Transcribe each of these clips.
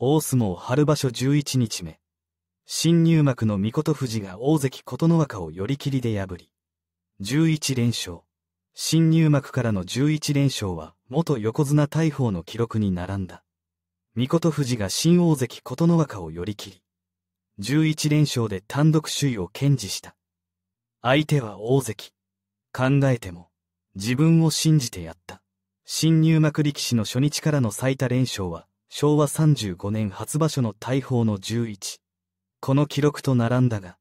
大相撲春場所十一日目、新入幕の御琴富士が大関琴ノ若を寄り切りで破り、十一連勝。新入幕からの十一連勝は元横綱大鵬の記録に並んだ。御琴富士が新大関琴ノ若を寄り切り、十一連勝で単独首位を堅持した。相手は大関。考えても、自分を信じてやった。新入幕力士の初日からの最多連勝は昭和35年初場所の大砲の11。この記録と並んだが、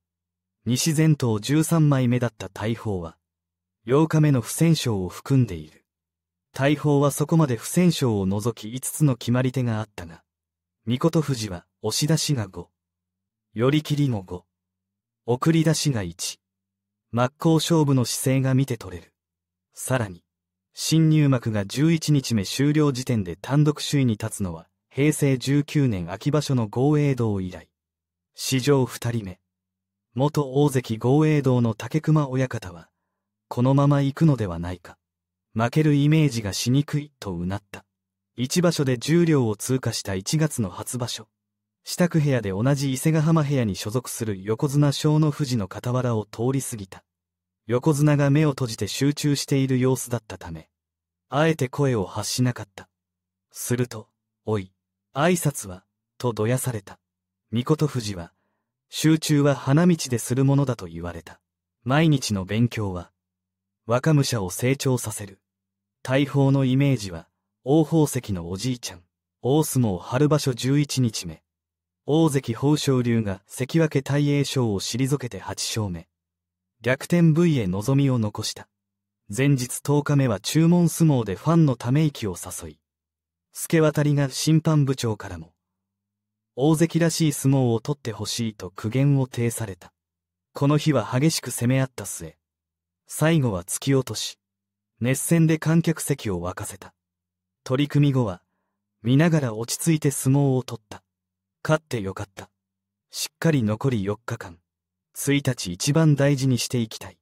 西前頭13枚目だった大砲は、8日目の不戦勝を含んでいる。大砲はそこまで不戦勝を除き5つの決まり手があったが、御琴富士は押し出しが5、寄り切りも5、送り出しが1、真っ向勝負の姿勢が見て取れる。さらに、新入幕が11日目終了時点で単独首位に立つのは、平成19年秋場所の豪栄道以来、史上2人目、元大関豪栄道の竹熊親方は、このまま行くのではないか。負けるイメージがしにくいとうなった。一場所で重量を通過した1月の初場所。支度部屋で同じ伊勢ヶ浜部屋に所属する横綱小の富士の傍らを通り過ぎた。横綱が目を閉じて集中している様子だったため、あえて声を発しなかった。すると、おい、挨拶は、とどやされた。御事富士は、集中は花道でするものだと言われた。毎日の勉強は、若武者を成長させる。大砲のイメージは、王宝石のおじいちゃん、大相撲春場所十一日目。大関豊昇龍が関脇大栄翔を退けて八勝目。逆転部位へ望みを残した。前日10日目は注文相撲でファンのため息を誘い、助渡りが審判部長からも、大関らしい相撲を取ってほしいと苦言を呈された。この日は激しく攻め合った末、最後は突き落とし、熱戦で観客席を沸かせた。取り組み後は、見ながら落ち着いて相撲を取った。勝ってよかった。しっかり残り4日間、1日一番大事にしていきたい。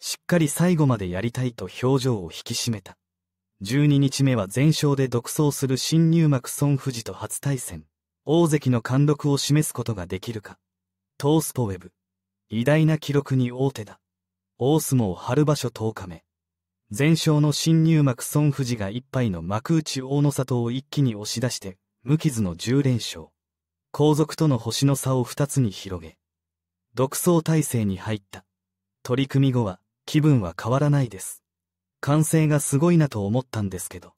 しっかり最後までやりたいと表情を引き締めた。12日目は全勝で独走する新入幕孫富士と初対戦。大関の貫禄を示すことができるか。トースポウェブ。偉大な記録に大手だ。大相撲春場所10日目。全勝の新入幕孫富士が一杯の幕内大の里を一気に押し出して、無傷の10連勝。後続との星の差を2つに広げ、独走体制に入った。取り組み後は気分は変わらないです。歓声がすごいなと思ったんですけど、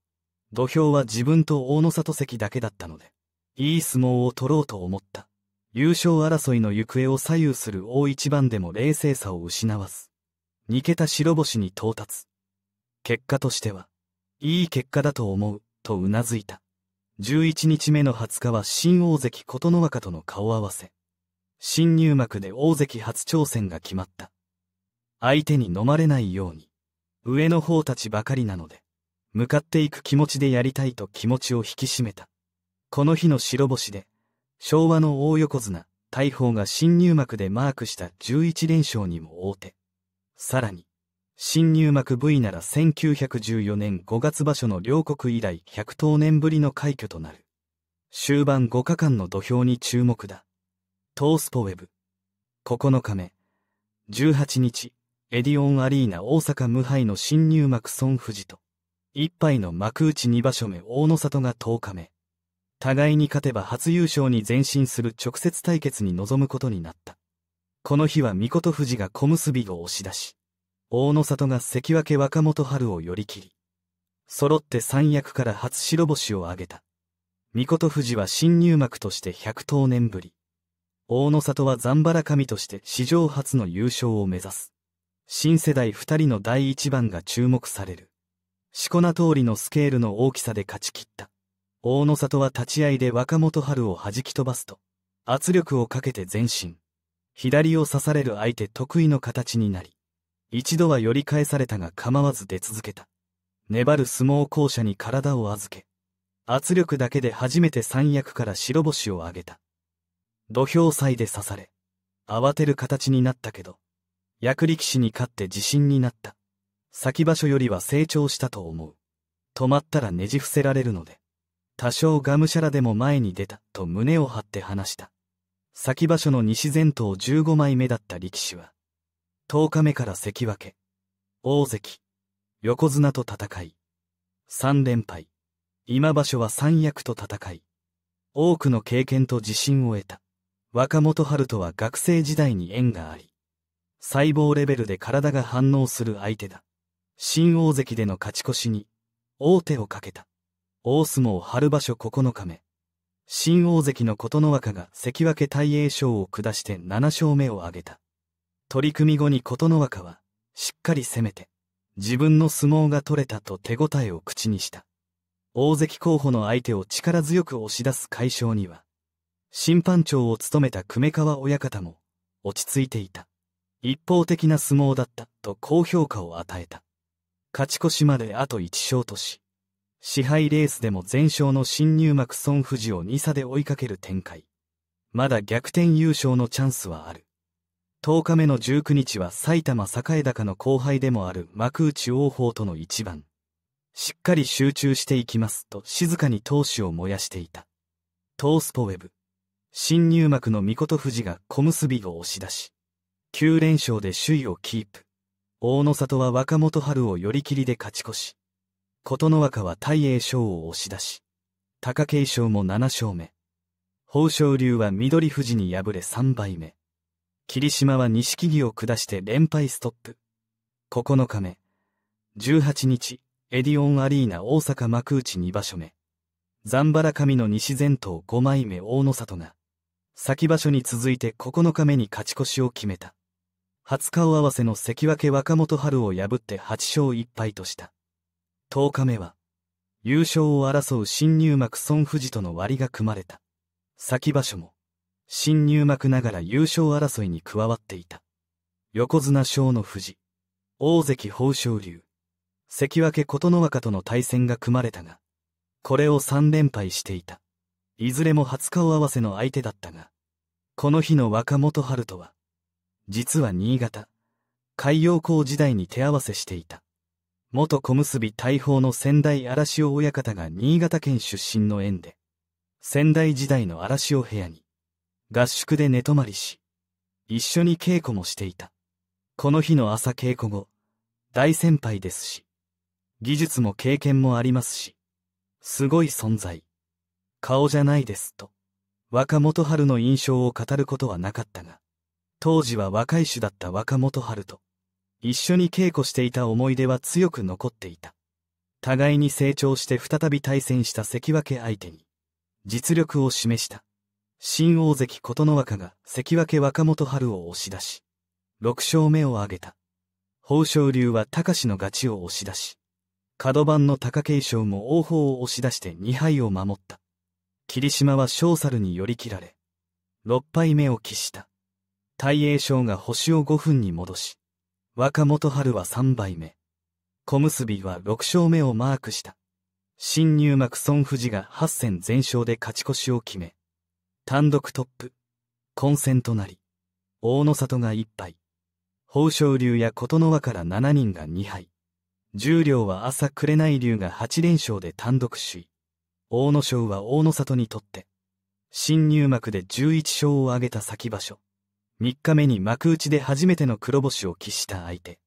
土俵は自分と大野里関だけだったので、いい相撲を取ろうと思った。優勝争いの行方を左右する大一番でも冷静さを失わず、2桁白星に到達。結果としては、いい結果だと思う、と頷いた。11日目の20日は新大関琴ノ若との顔合わせ。新入幕で大関初挑戦が決まった。相手に飲まれないように。上の方たちばかりなので、向かっていく気持ちでやりたいと気持ちを引き締めた。この日の白星で、昭和の大横綱、大砲が新入幕でマークした11連勝にも大手。さらに、新入幕部位なら1914年5月場所の両国以来100当年ぶりの快挙となる。終盤5日間の土俵に注目だ。トースポウェブ。9日目。18日。エディオンアリーナ大阪無敗の新入幕孫富士と、一杯の幕内二場所目大野里が10日目。互いに勝てば初優勝に前進する直接対決に臨むことになった。この日は御琴富士が小結を押し出し、大野里が関脇若元春を寄り切り、揃って三役から初白星を挙げた。御琴富士は新入幕として100頭年ぶり。大野里は残原神として史上初の優勝を目指す。新世代二人の第一番が注目される。しこな通りのスケールの大きさで勝ち切った。大野里は立ち合いで若元春を弾き飛ばすと、圧力をかけて前進。左を刺される相手得意の形になり、一度は寄り返されたが構わず出続けた。粘る相撲校舎に体を預け、圧力だけで初めて三役から白星を挙げた。土俵祭で刺され、慌てる形になったけど、役力士に勝って自信になった。先場所よりは成長したと思う。止まったらねじ伏せられるので。多少がむしゃらでも前に出た、と胸を張って話した。先場所の西前頭15枚目だった力士は、10日目から関脇、大関、横綱と戦い、3連敗、今場所は三役と戦い、多くの経験と自信を得た。若元春とは学生時代に縁があり、細胞レベルで体が反応する相手だ。新大関での勝ち越しに、大手をかけた。大相撲春場所9日目。新大関の琴ノ若が関脇大栄翔を下して7勝目を挙げた。取り組み後に琴ノ若は、しっかり攻めて、自分の相撲が取れたと手応えを口にした。大関候補の相手を力強く押し出す解消には、審判長を務めた久米川親方も、落ち着いていた。一方的な相撲だったと高評価を与えた。勝ち越しまであと1勝とし、支配レースでも全勝の新入幕孫富士を2差で追いかける展開。まだ逆転優勝のチャンスはある。10日目の19日は埼玉栄高の後輩でもある幕内王鵬との一番。しっかり集中していきますと静かに闘志を燃やしていた。トースポウェブ。新入幕の御事富士が小結を押し出し、9連勝で首位をキープ。大野里は若元春を寄り切りで勝ち越し。琴ノ若は大栄翔を押し出し。貴景勝も7勝目。豊昇龍は緑富士に敗れ3敗目。霧島は錦木を下して連敗ストップ。9日目。18日、エディオンアリーナ大阪幕内2場所目。ザンバラ神の西前頭5枚目大野里が、先場所に続いて9日目に勝ち越しを決めた。初顔合わせの関脇若元春を破って8勝1敗とした。10日目は、優勝を争う新入幕孫富士との割が組まれた。先場所も、新入幕ながら優勝争いに加わっていた。横綱小の富士、大関豊昇龍、関脇琴ノ若との対戦が組まれたが、これを3連敗していた。いずれも初顔合わせの相手だったが、この日の若元春とは、実は新潟、海洋港時代に手合わせしていた。元小結大砲の仙台荒汐親方が新潟県出身の縁で、仙台時代の荒汐部屋に、合宿で寝泊まりし、一緒に稽古もしていた。この日の朝稽古後、大先輩ですし、技術も経験もありますし、すごい存在。顔じゃないですと、若元春の印象を語ることはなかったが、当時は若い種だった若元春と、一緒に稽古していた思い出は強く残っていた。互いに成長して再び対戦した関脇相手に、実力を示した。新大関琴ノ若が関脇若元春を押し出し、6勝目を挙げた。豊昇龍は高志の勝ちを押し出し、角番の貴景勝も王鵬を押し出して2敗を守った。霧島は小猿に寄り切られ、6敗目を喫した。大栄翔が星を5分に戻し、若元春は3敗目。小結は6勝目をマークした。新入幕孫富士が8戦全勝で勝ち越しを決め、単独トップ、混戦となり、大野里が1敗、豊昇龍や琴ノ若ら7人が2敗、十両は朝紅龍が8連勝で単独首位、大野翔は大野里にとって、新入幕で11勝を挙げた先場所。3日目に幕内で初めての黒星を喫した相手。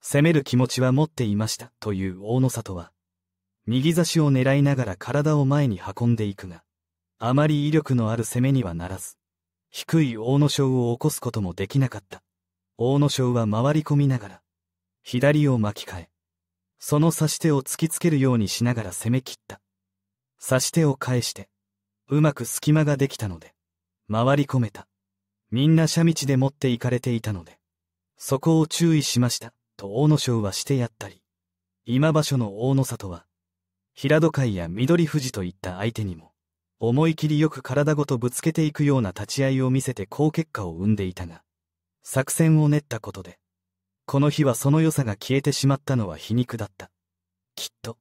攻める気持ちは持っていましたという大野里は、右差しを狙いながら体を前に運んでいくが、あまり威力のある攻めにはならず、低い大野章を起こすこともできなかった。大野章は回り込みながら、左を巻き替え、その差し手を突きつけるようにしながら攻め切った。差し手を返して、うまく隙間ができたので、回り込めた。みんな斜道で持っていかれていたので、そこを注意しました、と大野省はしてやったり、今場所の大野里は、平戸海や緑富士といった相手にも、思い切りよく体ごとぶつけていくような立ち合いを見せて好結果を生んでいたが、作戦を練ったことで、この日はその良さが消えてしまったのは皮肉だった。きっと、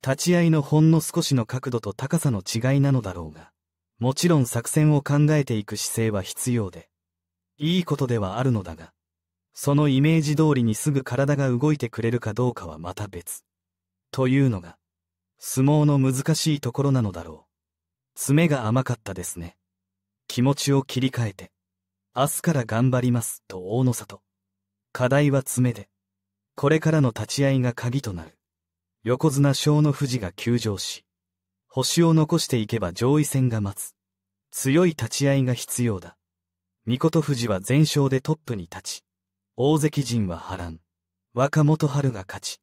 立ち合いのほんの少しの角度と高さの違いなのだろうが、もちろん作戦を考えていく姿勢は必要で、いいことではあるのだが、そのイメージ通りにすぐ体が動いてくれるかどうかはまた別。というのが、相撲の難しいところなのだろう。爪が甘かったですね。気持ちを切り替えて、明日から頑張りますと大野里。課題は爪で、これからの立ち合いが鍵となる。横綱小の富士が休場し、星を残していけば上位戦が待つ。強い立ち合いが必要だ。三琴富士は全勝でトップに立ち、大関陣は波乱。若元春が勝ち、